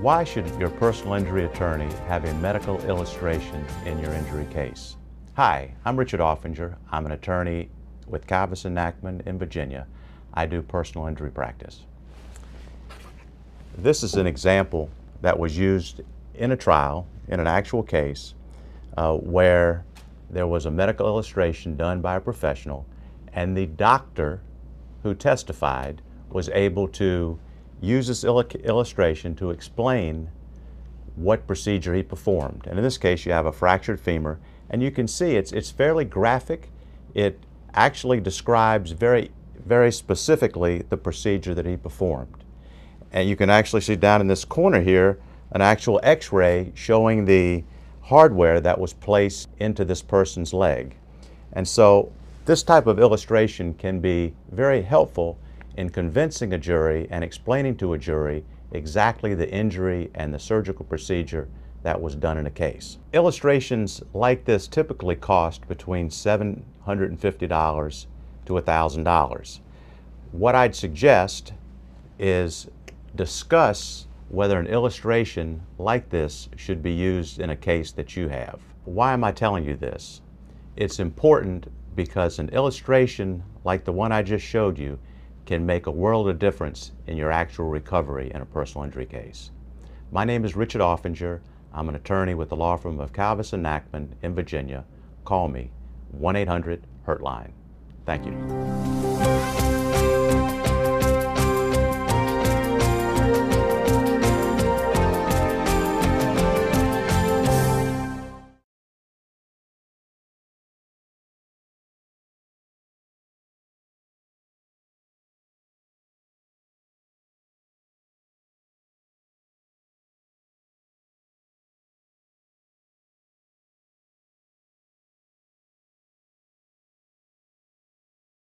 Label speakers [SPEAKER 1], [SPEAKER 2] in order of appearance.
[SPEAKER 1] Why should your personal injury attorney have a medical illustration in your injury case? Hi, I'm Richard Offinger. I'm an attorney with Calvis and Nackman in Virginia. I do personal injury practice. This is an example that was used in a trial, in an actual case, uh, where there was a medical illustration done by a professional, and the doctor who testified was able to use this illustration to explain what procedure he performed. And in this case, you have a fractured femur, and you can see it's, it's fairly graphic. It actually describes very, very specifically the procedure that he performed. And you can actually see down in this corner here an actual x-ray showing the hardware that was placed into this person's leg. And so this type of illustration can be very helpful in convincing a jury and explaining to a jury exactly the injury and the surgical procedure that was done in a case. Illustrations like this typically cost between $750 to $1,000. What I'd suggest is discuss whether an illustration like this should be used in a case that you have. Why am I telling you this? It's important because an illustration like the one I just showed you can make a world of difference in your actual recovery in a personal injury case. My name is Richard Offinger. I'm an attorney with the law firm of Calvis and Knackman in Virginia. Call me 1 800 HurtLine. Thank you.